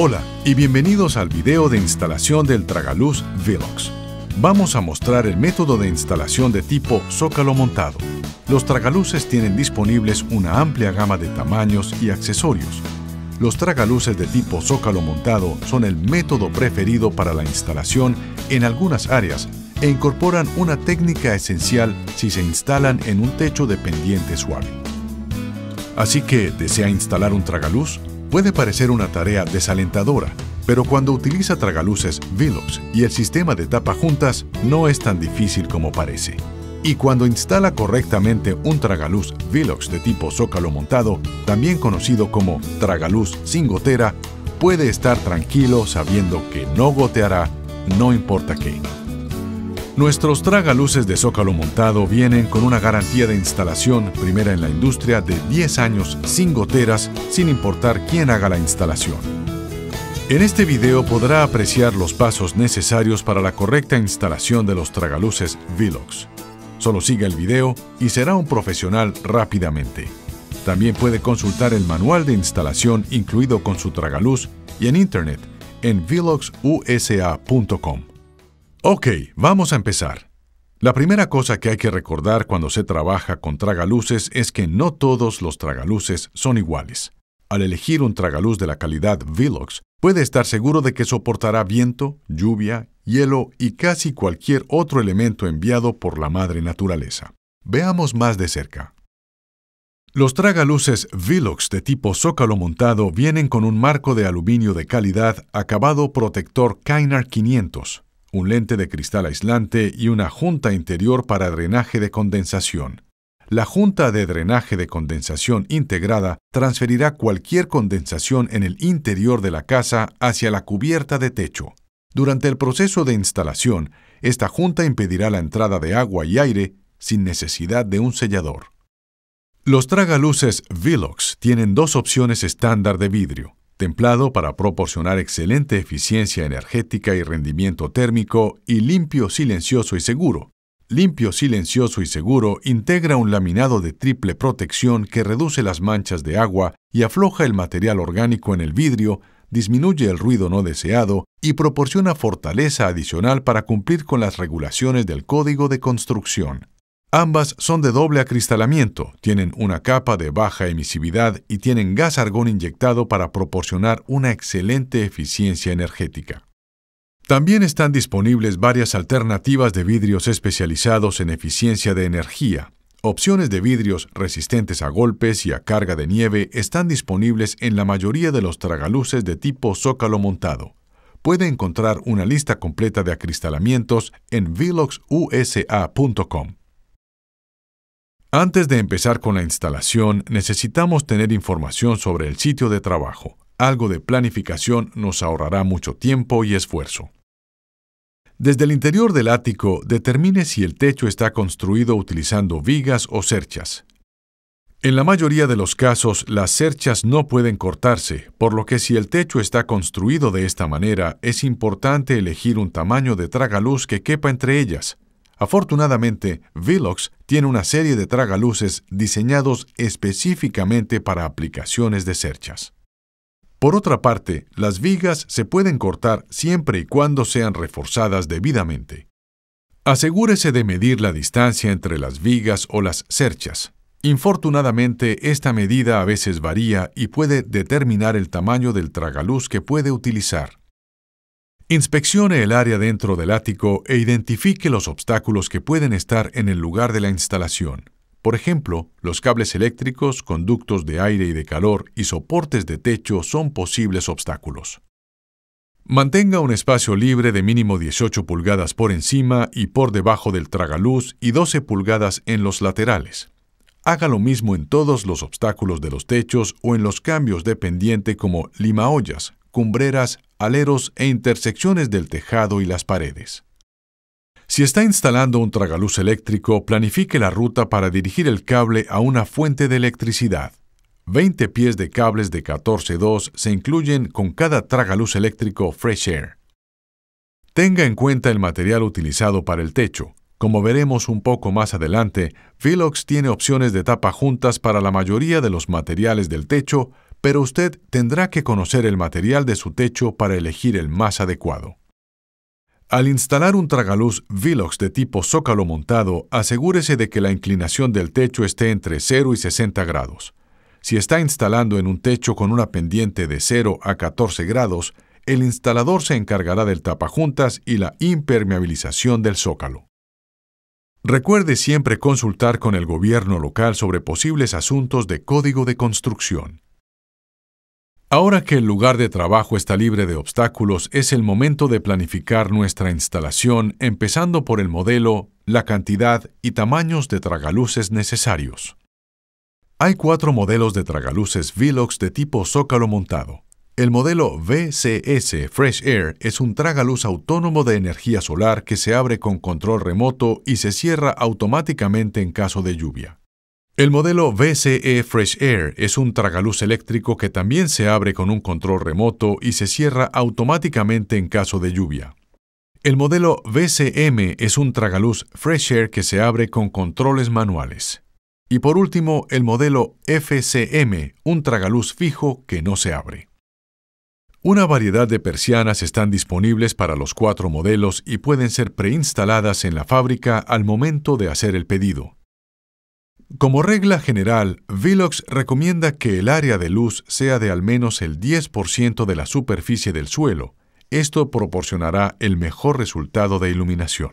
Hola y bienvenidos al video de instalación del tragaluz Velox. Vamos a mostrar el método de instalación de tipo zócalo montado. Los tragaluces tienen disponibles una amplia gama de tamaños y accesorios. Los tragaluces de tipo zócalo montado son el método preferido para la instalación en algunas áreas e incorporan una técnica esencial si se instalan en un techo de pendiente suave. Así que, ¿desea instalar un tragaluz? Puede parecer una tarea desalentadora, pero cuando utiliza tragaluces, Velox y el sistema de tapa juntas, no es tan difícil como parece. Y cuando instala correctamente un tragaluz Velox de tipo zócalo montado, también conocido como tragaluz sin gotera, puede estar tranquilo sabiendo que no goteará, no importa qué. Nuestros tragaluces de zócalo montado vienen con una garantía de instalación primera en la industria de 10 años sin goteras, sin importar quién haga la instalación. En este video podrá apreciar los pasos necesarios para la correcta instalación de los tragaluces Velox. Solo siga el video y será un profesional rápidamente. También puede consultar el manual de instalación incluido con su tragaluz y en internet en veloxusa.com. Ok, vamos a empezar. La primera cosa que hay que recordar cuando se trabaja con tragaluces es que no todos los tragaluces son iguales. Al elegir un tragaluz de la calidad Velox, puede estar seguro de que soportará viento, lluvia, hielo y casi cualquier otro elemento enviado por la madre naturaleza. Veamos más de cerca. Los tragaluces Velox de tipo zócalo montado vienen con un marco de aluminio de calidad acabado protector Kynar 500, un lente de cristal aislante y una junta interior para drenaje de condensación. La junta de drenaje de condensación integrada transferirá cualquier condensación en el interior de la casa hacia la cubierta de techo. Durante el proceso de instalación, esta junta impedirá la entrada de agua y aire sin necesidad de un sellador. Los tragaluces Velox tienen dos opciones estándar de vidrio templado para proporcionar excelente eficiencia energética y rendimiento térmico, y limpio, silencioso y seguro. Limpio, silencioso y seguro integra un laminado de triple protección que reduce las manchas de agua y afloja el material orgánico en el vidrio, disminuye el ruido no deseado y proporciona fortaleza adicional para cumplir con las regulaciones del Código de Construcción. Ambas son de doble acristalamiento, tienen una capa de baja emisividad y tienen gas argón inyectado para proporcionar una excelente eficiencia energética. También están disponibles varias alternativas de vidrios especializados en eficiencia de energía. Opciones de vidrios resistentes a golpes y a carga de nieve están disponibles en la mayoría de los tragaluces de tipo zócalo montado puede encontrar una lista completa de acristalamientos en veloxusa.com. Antes de empezar con la instalación, necesitamos tener información sobre el sitio de trabajo. Algo de planificación nos ahorrará mucho tiempo y esfuerzo. Desde el interior del ático, determine si el techo está construido utilizando vigas o cerchas. En la mayoría de los casos, las cerchas no pueden cortarse, por lo que si el techo está construido de esta manera, es importante elegir un tamaño de tragaluz que quepa entre ellas. Afortunadamente, Velox tiene una serie de tragaluces diseñados específicamente para aplicaciones de cerchas. Por otra parte, las vigas se pueden cortar siempre y cuando sean reforzadas debidamente. Asegúrese de medir la distancia entre las vigas o las cerchas. Infortunadamente, esta medida a veces varía y puede determinar el tamaño del tragaluz que puede utilizar. Inspeccione el área dentro del ático e identifique los obstáculos que pueden estar en el lugar de la instalación. Por ejemplo, los cables eléctricos, conductos de aire y de calor y soportes de techo son posibles obstáculos. Mantenga un espacio libre de mínimo 18 pulgadas por encima y por debajo del tragaluz y 12 pulgadas en los laterales. Haga lo mismo en todos los obstáculos de los techos o en los cambios de pendiente como limaollas, cumbreras, aleros e intersecciones del tejado y las paredes. Si está instalando un tragaluz eléctrico, planifique la ruta para dirigir el cable a una fuente de electricidad. 20 pies de cables de 14-2 se incluyen con cada tragaluz eléctrico Fresh Air. Tenga en cuenta el material utilizado para el techo. Como veremos un poco más adelante, Velox tiene opciones de tapa juntas para la mayoría de los materiales del techo, pero usted tendrá que conocer el material de su techo para elegir el más adecuado. Al instalar un tragaluz Velox de tipo zócalo montado, asegúrese de que la inclinación del techo esté entre 0 y 60 grados. Si está instalando en un techo con una pendiente de 0 a 14 grados, el instalador se encargará del tapajuntas y la impermeabilización del zócalo. Recuerde siempre consultar con el gobierno local sobre posibles asuntos de código de construcción. Ahora que el lugar de trabajo está libre de obstáculos, es el momento de planificar nuestra instalación empezando por el modelo, la cantidad y tamaños de tragaluces necesarios. Hay cuatro modelos de tragaluces Velox de tipo zócalo montado. El modelo VCS Fresh Air es un tragaluz autónomo de energía solar que se abre con control remoto y se cierra automáticamente en caso de lluvia. El modelo BCE Fresh Air es un tragaluz eléctrico que también se abre con un control remoto y se cierra automáticamente en caso de lluvia. El modelo BCM es un tragaluz Fresh Air que se abre con controles manuales. Y por último, el modelo FCM, un tragaluz fijo que no se abre. Una variedad de persianas están disponibles para los cuatro modelos y pueden ser preinstaladas en la fábrica al momento de hacer el pedido. Como regla general, Velox recomienda que el área de luz sea de al menos el 10% de la superficie del suelo. Esto proporcionará el mejor resultado de iluminación.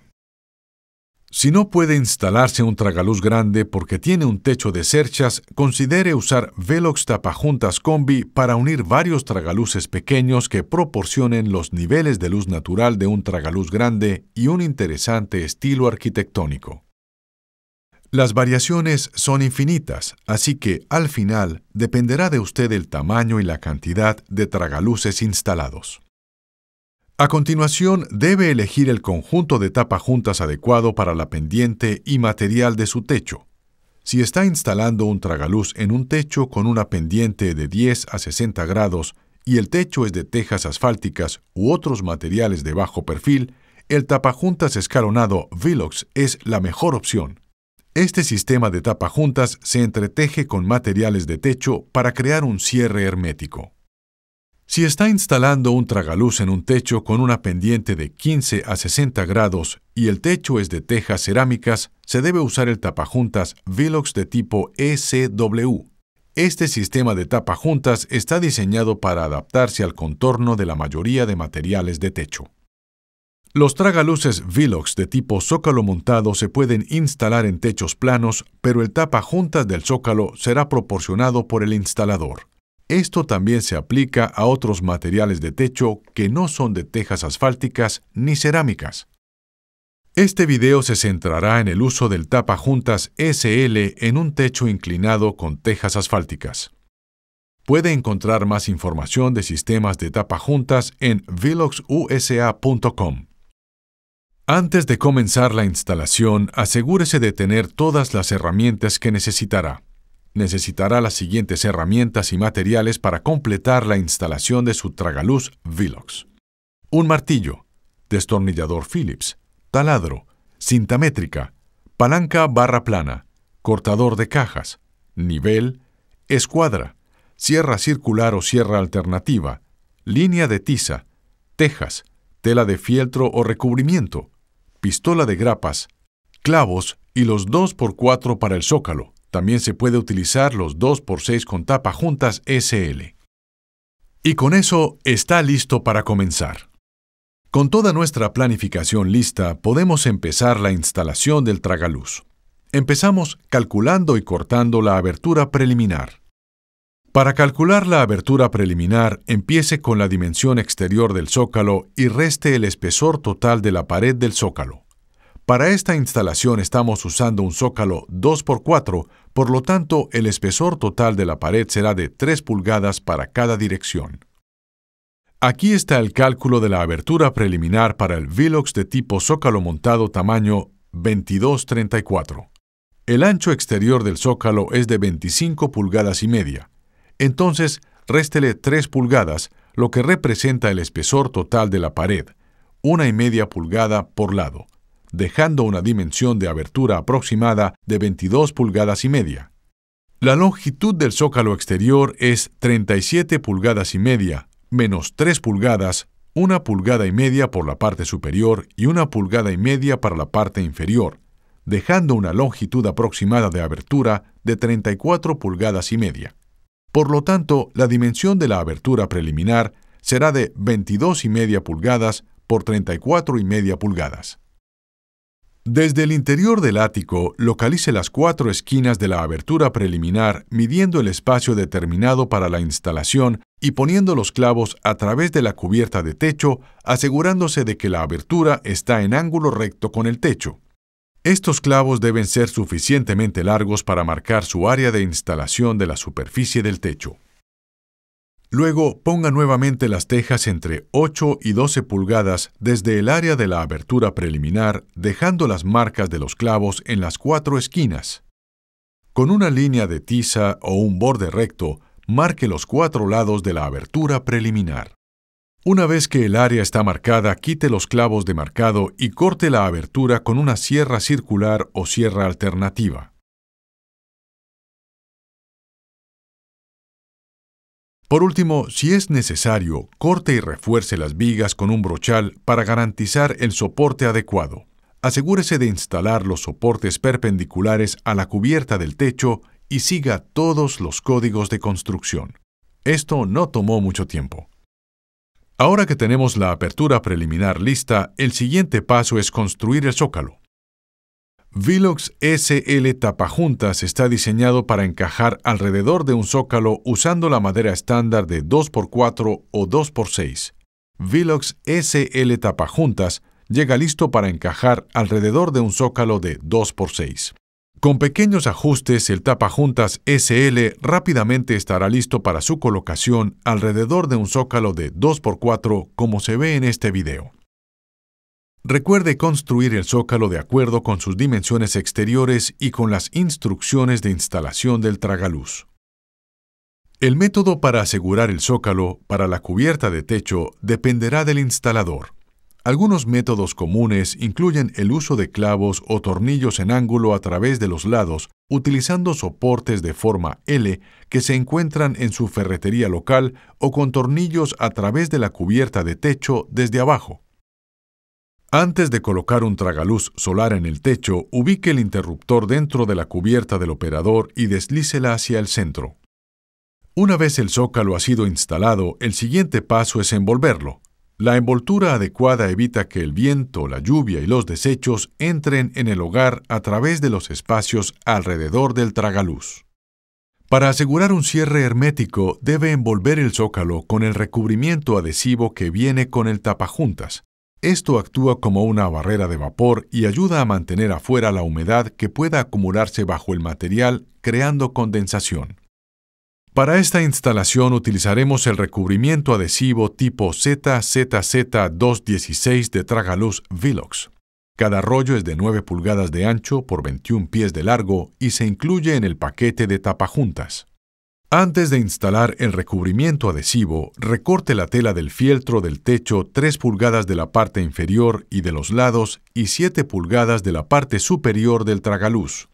Si no puede instalarse un tragaluz grande porque tiene un techo de cerchas, considere usar Velox Tapajuntas Combi para unir varios tragaluces pequeños que proporcionen los niveles de luz natural de un tragaluz grande y un interesante estilo arquitectónico. Las variaciones son infinitas, así que al final dependerá de usted el tamaño y la cantidad de tragaluces instalados. A continuación, debe elegir el conjunto de tapajuntas adecuado para la pendiente y material de su techo. Si está instalando un tragaluz en un techo con una pendiente de 10 a 60 grados y el techo es de tejas asfálticas u otros materiales de bajo perfil, el tapajuntas escalonado VILOX es la mejor opción. Este sistema de tapajuntas se entreteje con materiales de techo para crear un cierre hermético. Si está instalando un tragaluz en un techo con una pendiente de 15 a 60 grados y el techo es de tejas cerámicas, se debe usar el tapajuntas Velox de tipo ECW. Este sistema de tapajuntas está diseñado para adaptarse al contorno de la mayoría de materiales de techo. Los tragaluces Velox de tipo zócalo montado se pueden instalar en techos planos, pero el tapa juntas del zócalo será proporcionado por el instalador. Esto también se aplica a otros materiales de techo que no son de tejas asfálticas ni cerámicas. Este video se centrará en el uso del tapa juntas SL en un techo inclinado con tejas asfálticas. Puede encontrar más información de sistemas de tapa juntas en veloxusa.com. Antes de comenzar la instalación, asegúrese de tener todas las herramientas que necesitará. Necesitará las siguientes herramientas y materiales para completar la instalación de su tragaluz Velox. Un martillo, destornillador Phillips, taladro, cinta métrica, palanca barra plana, cortador de cajas, nivel, escuadra, sierra circular o sierra alternativa, línea de tiza, tejas, tela de fieltro o recubrimiento, pistola de grapas, clavos y los 2x4 para el zócalo. También se puede utilizar los 2x6 con tapa juntas SL. Y con eso está listo para comenzar. Con toda nuestra planificación lista, podemos empezar la instalación del tragaluz. Empezamos calculando y cortando la abertura preliminar. Para calcular la abertura preliminar, empiece con la dimensión exterior del zócalo y reste el espesor total de la pared del zócalo. Para esta instalación estamos usando un zócalo 2x4, por lo tanto el espesor total de la pared será de 3 pulgadas para cada dirección. Aquí está el cálculo de la abertura preliminar para el Velox de tipo zócalo montado tamaño 2234. El ancho exterior del zócalo es de 25 pulgadas y media, entonces, réstele 3 pulgadas, lo que representa el espesor total de la pared, una y media pulgada por lado, dejando una dimensión de abertura aproximada de 22 pulgadas y media. La longitud del zócalo exterior es 37 pulgadas y media, menos 3 pulgadas, una pulgada y media por la parte superior y una pulgada y media para la parte inferior, dejando una longitud aproximada de abertura de 34 pulgadas y media. Por lo tanto, la dimensión de la abertura preliminar será de 22,5 pulgadas por 34,5 pulgadas. Desde el interior del ático, localice las cuatro esquinas de la abertura preliminar midiendo el espacio determinado para la instalación y poniendo los clavos a través de la cubierta de techo, asegurándose de que la abertura está en ángulo recto con el techo. Estos clavos deben ser suficientemente largos para marcar su área de instalación de la superficie del techo. Luego, ponga nuevamente las tejas entre 8 y 12 pulgadas desde el área de la abertura preliminar, dejando las marcas de los clavos en las cuatro esquinas. Con una línea de tiza o un borde recto, marque los cuatro lados de la abertura preliminar. Una vez que el área está marcada, quite los clavos de marcado y corte la abertura con una sierra circular o sierra alternativa. Por último, si es necesario, corte y refuerce las vigas con un brochal para garantizar el soporte adecuado. Asegúrese de instalar los soportes perpendiculares a la cubierta del techo y siga todos los códigos de construcción. Esto no tomó mucho tiempo. Ahora que tenemos la apertura preliminar lista, el siguiente paso es construir el zócalo. VILOX SL Tapajuntas está diseñado para encajar alrededor de un zócalo usando la madera estándar de 2x4 o 2x6. VILOX SL Tapajuntas llega listo para encajar alrededor de un zócalo de 2x6. Con pequeños ajustes, el tapajuntas SL rápidamente estará listo para su colocación alrededor de un zócalo de 2x4 como se ve en este video. Recuerde construir el zócalo de acuerdo con sus dimensiones exteriores y con las instrucciones de instalación del tragaluz. El método para asegurar el zócalo para la cubierta de techo dependerá del instalador. Algunos métodos comunes incluyen el uso de clavos o tornillos en ángulo a través de los lados, utilizando soportes de forma L que se encuentran en su ferretería local o con tornillos a través de la cubierta de techo desde abajo. Antes de colocar un tragaluz solar en el techo, ubique el interruptor dentro de la cubierta del operador y deslícela hacia el centro. Una vez el zócalo ha sido instalado, el siguiente paso es envolverlo. La envoltura adecuada evita que el viento, la lluvia y los desechos entren en el hogar a través de los espacios alrededor del tragaluz. Para asegurar un cierre hermético, debe envolver el zócalo con el recubrimiento adhesivo que viene con el tapajuntas. Esto actúa como una barrera de vapor y ayuda a mantener afuera la humedad que pueda acumularse bajo el material, creando condensación. Para esta instalación utilizaremos el recubrimiento adhesivo tipo ZZZ216 de Tragaluz VILOX. Cada rollo es de 9 pulgadas de ancho por 21 pies de largo y se incluye en el paquete de tapajuntas. Antes de instalar el recubrimiento adhesivo, recorte la tela del fieltro del techo 3 pulgadas de la parte inferior y de los lados y 7 pulgadas de la parte superior del tragaluz.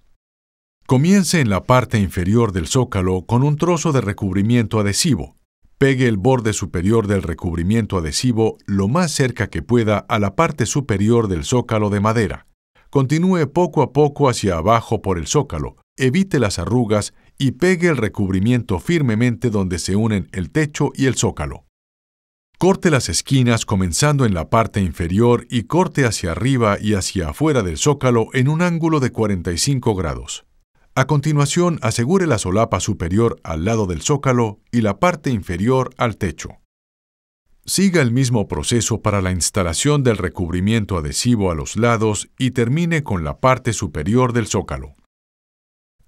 Comience en la parte inferior del zócalo con un trozo de recubrimiento adhesivo. Pegue el borde superior del recubrimiento adhesivo lo más cerca que pueda a la parte superior del zócalo de madera. Continúe poco a poco hacia abajo por el zócalo, evite las arrugas y pegue el recubrimiento firmemente donde se unen el techo y el zócalo. Corte las esquinas comenzando en la parte inferior y corte hacia arriba y hacia afuera del zócalo en un ángulo de 45 grados. A continuación, asegure la solapa superior al lado del zócalo y la parte inferior al techo. Siga el mismo proceso para la instalación del recubrimiento adhesivo a los lados y termine con la parte superior del zócalo.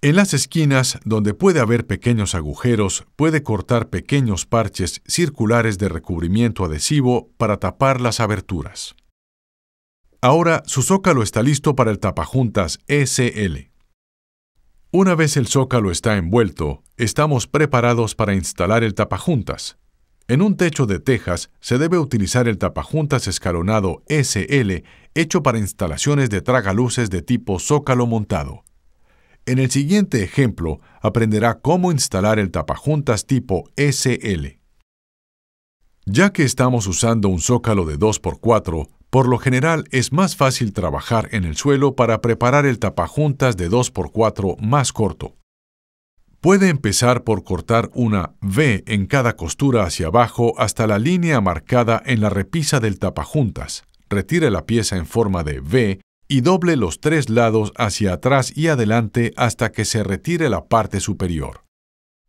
En las esquinas, donde puede haber pequeños agujeros, puede cortar pequeños parches circulares de recubrimiento adhesivo para tapar las aberturas. Ahora su zócalo está listo para el tapajuntas SL. Una vez el zócalo está envuelto, estamos preparados para instalar el tapajuntas. En un techo de tejas se debe utilizar el tapajuntas escalonado SL hecho para instalaciones de tragaluces de tipo zócalo montado. En el siguiente ejemplo aprenderá cómo instalar el tapajuntas tipo SL. Ya que estamos usando un zócalo de 2x4, por lo general es más fácil trabajar en el suelo para preparar el tapajuntas de 2x4 más corto. Puede empezar por cortar una V en cada costura hacia abajo hasta la línea marcada en la repisa del tapajuntas. Retire la pieza en forma de V y doble los tres lados hacia atrás y adelante hasta que se retire la parte superior.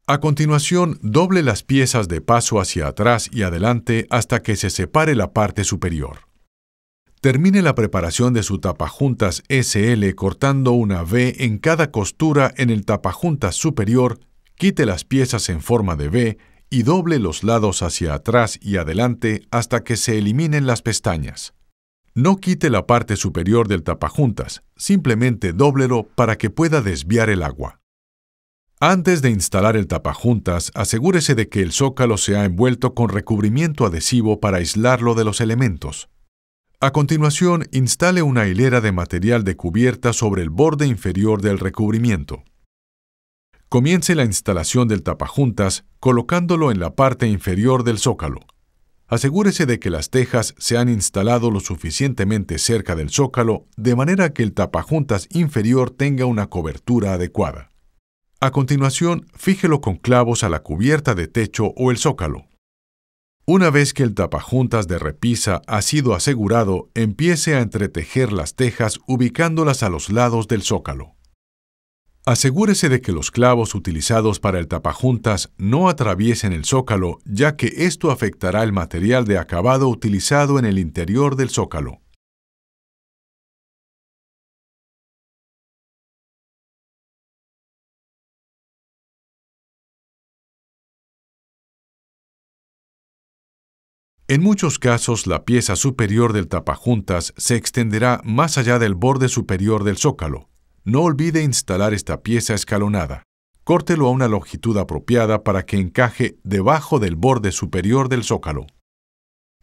A continuación, doble las piezas de paso hacia atrás y adelante hasta que se separe la parte superior. Termine la preparación de su tapajuntas SL cortando una V en cada costura en el tapajuntas superior, quite las piezas en forma de V y doble los lados hacia atrás y adelante hasta que se eliminen las pestañas. No quite la parte superior del tapajuntas, simplemente dóblelo para que pueda desviar el agua. Antes de instalar el tapajuntas, asegúrese de que el zócalo se ha envuelto con recubrimiento adhesivo para aislarlo de los elementos. A continuación, instale una hilera de material de cubierta sobre el borde inferior del recubrimiento. Comience la instalación del tapajuntas colocándolo en la parte inferior del zócalo. Asegúrese de que las tejas se han instalado lo suficientemente cerca del zócalo de manera que el tapajuntas inferior tenga una cobertura adecuada. A continuación, fíjelo con clavos a la cubierta de techo o el zócalo. Una vez que el tapajuntas de repisa ha sido asegurado, empiece a entretejer las tejas ubicándolas a los lados del zócalo. Asegúrese de que los clavos utilizados para el tapajuntas no atraviesen el zócalo, ya que esto afectará el material de acabado utilizado en el interior del zócalo. En muchos casos, la pieza superior del tapajuntas se extenderá más allá del borde superior del zócalo. No olvide instalar esta pieza escalonada. Córtelo a una longitud apropiada para que encaje debajo del borde superior del zócalo.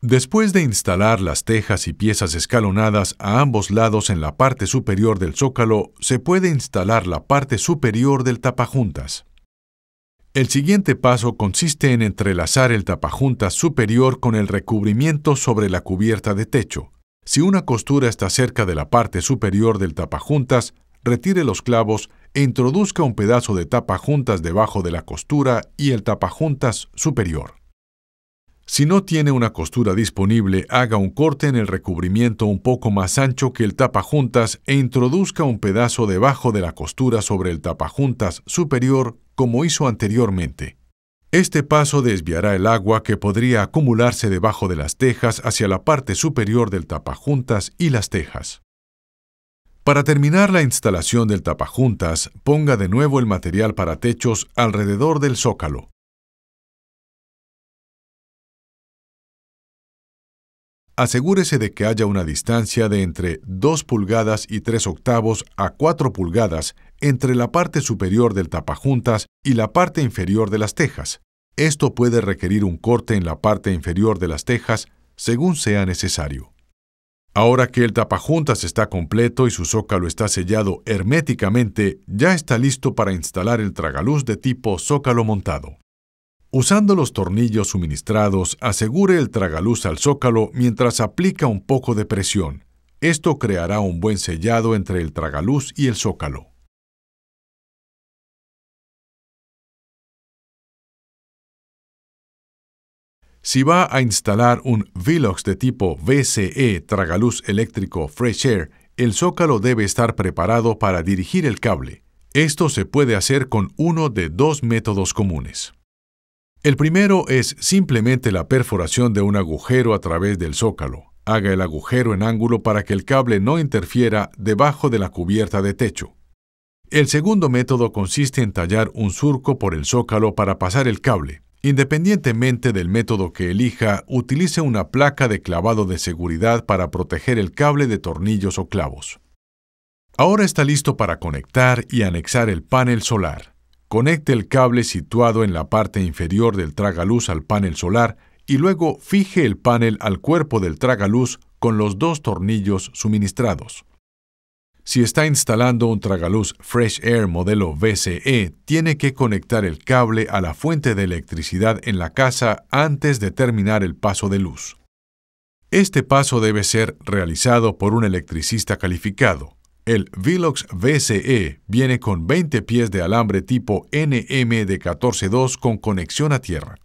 Después de instalar las tejas y piezas escalonadas a ambos lados en la parte superior del zócalo, se puede instalar la parte superior del tapajuntas. El siguiente paso consiste en entrelazar el tapajuntas superior con el recubrimiento sobre la cubierta de techo. Si una costura está cerca de la parte superior del tapajuntas, retire los clavos e introduzca un pedazo de tapajuntas debajo de la costura y el tapajuntas superior. Si no tiene una costura disponible, haga un corte en el recubrimiento un poco más ancho que el tapajuntas e introduzca un pedazo debajo de la costura sobre el tapajuntas superior como hizo anteriormente. Este paso desviará el agua que podría acumularse debajo de las tejas hacia la parte superior del tapajuntas y las tejas. Para terminar la instalación del tapajuntas, ponga de nuevo el material para techos alrededor del zócalo. Asegúrese de que haya una distancia de entre 2 pulgadas y 3 octavos a 4 pulgadas entre la parte superior del tapajuntas y la parte inferior de las tejas. Esto puede requerir un corte en la parte inferior de las tejas según sea necesario. Ahora que el tapajuntas está completo y su zócalo está sellado herméticamente, ya está listo para instalar el tragaluz de tipo zócalo montado. Usando los tornillos suministrados, asegure el tragaluz al zócalo mientras aplica un poco de presión. Esto creará un buen sellado entre el tragaluz y el zócalo. Si va a instalar un Velox de tipo VCE tragaluz eléctrico Fresh Air, el zócalo debe estar preparado para dirigir el cable. Esto se puede hacer con uno de dos métodos comunes. El primero es simplemente la perforación de un agujero a través del zócalo. Haga el agujero en ángulo para que el cable no interfiera debajo de la cubierta de techo. El segundo método consiste en tallar un surco por el zócalo para pasar el cable. Independientemente del método que elija, utilice una placa de clavado de seguridad para proteger el cable de tornillos o clavos. Ahora está listo para conectar y anexar el panel solar. Conecte el cable situado en la parte inferior del tragaluz al panel solar y luego fije el panel al cuerpo del tragaluz con los dos tornillos suministrados. Si está instalando un tragaluz Fresh Air modelo VCE, tiene que conectar el cable a la fuente de electricidad en la casa antes de terminar el paso de luz. Este paso debe ser realizado por un electricista calificado. El Velox VCE viene con 20 pies de alambre tipo NM de 14.2 con conexión a tierra.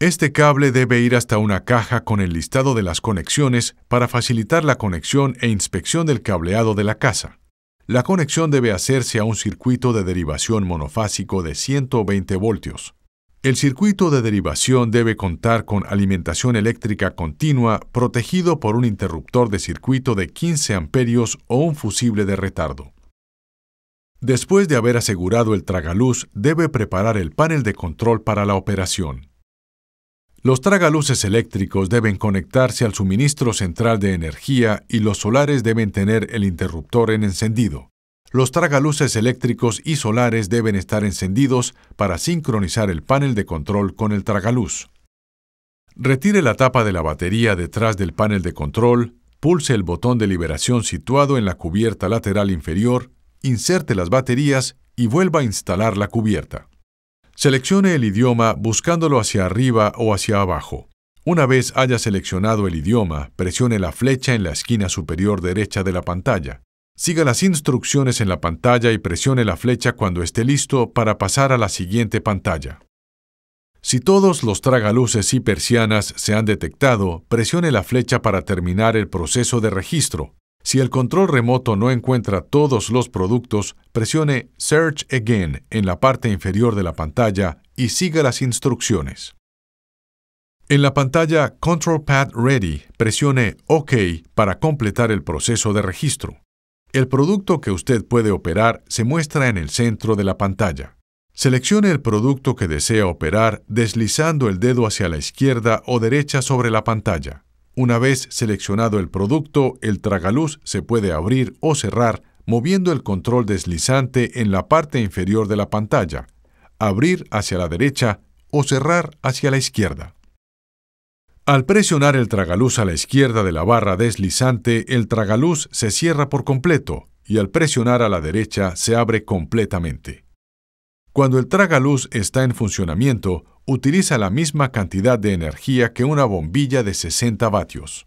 Este cable debe ir hasta una caja con el listado de las conexiones para facilitar la conexión e inspección del cableado de la casa. La conexión debe hacerse a un circuito de derivación monofásico de 120 voltios. El circuito de derivación debe contar con alimentación eléctrica continua protegido por un interruptor de circuito de 15 amperios o un fusible de retardo. Después de haber asegurado el tragaluz, debe preparar el panel de control para la operación. Los tragaluces eléctricos deben conectarse al suministro central de energía y los solares deben tener el interruptor en encendido. Los tragaluces eléctricos y solares deben estar encendidos para sincronizar el panel de control con el tragaluz. Retire la tapa de la batería detrás del panel de control, pulse el botón de liberación situado en la cubierta lateral inferior, inserte las baterías y vuelva a instalar la cubierta. Seleccione el idioma buscándolo hacia arriba o hacia abajo. Una vez haya seleccionado el idioma, presione la flecha en la esquina superior derecha de la pantalla. Siga las instrucciones en la pantalla y presione la flecha cuando esté listo para pasar a la siguiente pantalla. Si todos los tragaluces y persianas se han detectado, presione la flecha para terminar el proceso de registro. Si el control remoto no encuentra todos los productos, presione Search Again en la parte inferior de la pantalla y siga las instrucciones. En la pantalla Control Pad Ready, presione OK para completar el proceso de registro. El producto que usted puede operar se muestra en el centro de la pantalla. Seleccione el producto que desea operar deslizando el dedo hacia la izquierda o derecha sobre la pantalla. Una vez seleccionado el producto, el tragaluz se puede abrir o cerrar moviendo el control deslizante en la parte inferior de la pantalla, abrir hacia la derecha o cerrar hacia la izquierda. Al presionar el tragaluz a la izquierda de la barra deslizante, el tragaluz se cierra por completo y al presionar a la derecha se abre completamente. Cuando el tragaluz está en funcionamiento, utiliza la misma cantidad de energía que una bombilla de 60 vatios.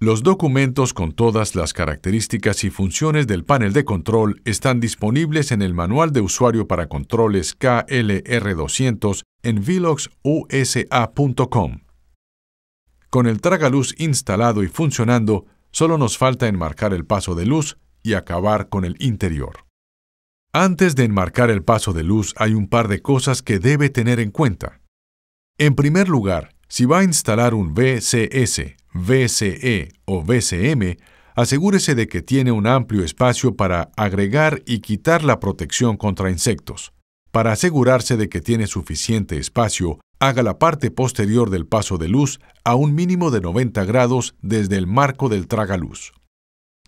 Los documentos con todas las características y funciones del panel de control están disponibles en el Manual de Usuario para Controles KLR200 en viloxusa.com. Con el tragaluz instalado y funcionando, solo nos falta enmarcar el paso de luz y acabar con el interior. Antes de enmarcar el paso de luz hay un par de cosas que debe tener en cuenta. En primer lugar, si va a instalar un BCS, VCE o VCM, asegúrese de que tiene un amplio espacio para agregar y quitar la protección contra insectos. Para asegurarse de que tiene suficiente espacio, haga la parte posterior del paso de luz a un mínimo de 90 grados desde el marco del tragaluz.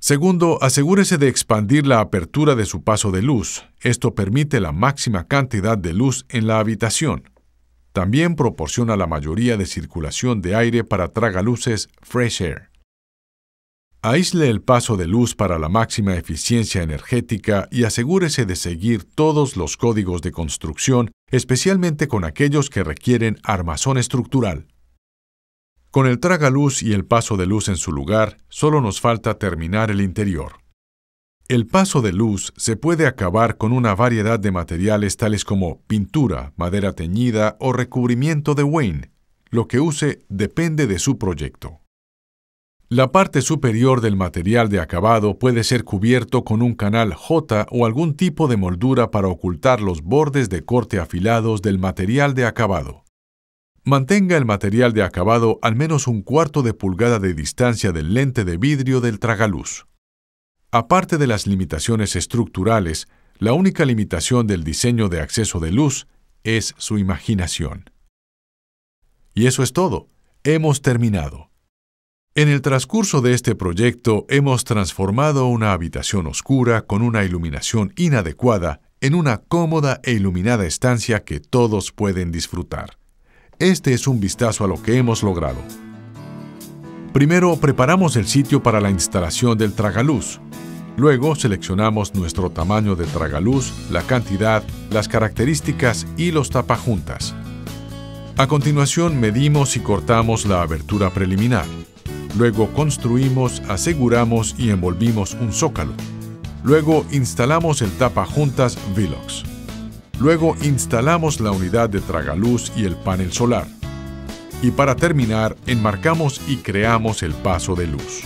Segundo, asegúrese de expandir la apertura de su paso de luz. Esto permite la máxima cantidad de luz en la habitación. También proporciona la mayoría de circulación de aire para tragaluces Fresh Air. Aísle el paso de luz para la máxima eficiencia energética y asegúrese de seguir todos los códigos de construcción, especialmente con aquellos que requieren armazón estructural. Con el tragaluz y el paso de luz en su lugar, solo nos falta terminar el interior. El paso de luz se puede acabar con una variedad de materiales tales como pintura, madera teñida o recubrimiento de Wayne. Lo que use depende de su proyecto. La parte superior del material de acabado puede ser cubierto con un canal J o algún tipo de moldura para ocultar los bordes de corte afilados del material de acabado. Mantenga el material de acabado al menos un cuarto de pulgada de distancia del lente de vidrio del tragaluz. Aparte de las limitaciones estructurales, la única limitación del diseño de acceso de luz es su imaginación. Y eso es todo. Hemos terminado. En el transcurso de este proyecto hemos transformado una habitación oscura con una iluminación inadecuada en una cómoda e iluminada estancia que todos pueden disfrutar este es un vistazo a lo que hemos logrado. Primero preparamos el sitio para la instalación del tragaluz. Luego seleccionamos nuestro tamaño de tragaluz, la cantidad, las características y los tapajuntas. A continuación medimos y cortamos la abertura preliminar. Luego construimos, aseguramos y envolvimos un zócalo. Luego instalamos el tapajuntas juntas Velox. Luego instalamos la unidad de tragaluz y el panel solar. Y para terminar, enmarcamos y creamos el paso de luz.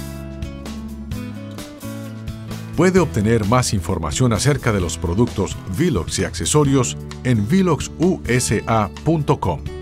Puede obtener más información acerca de los productos Velox y accesorios en veloxusa.com.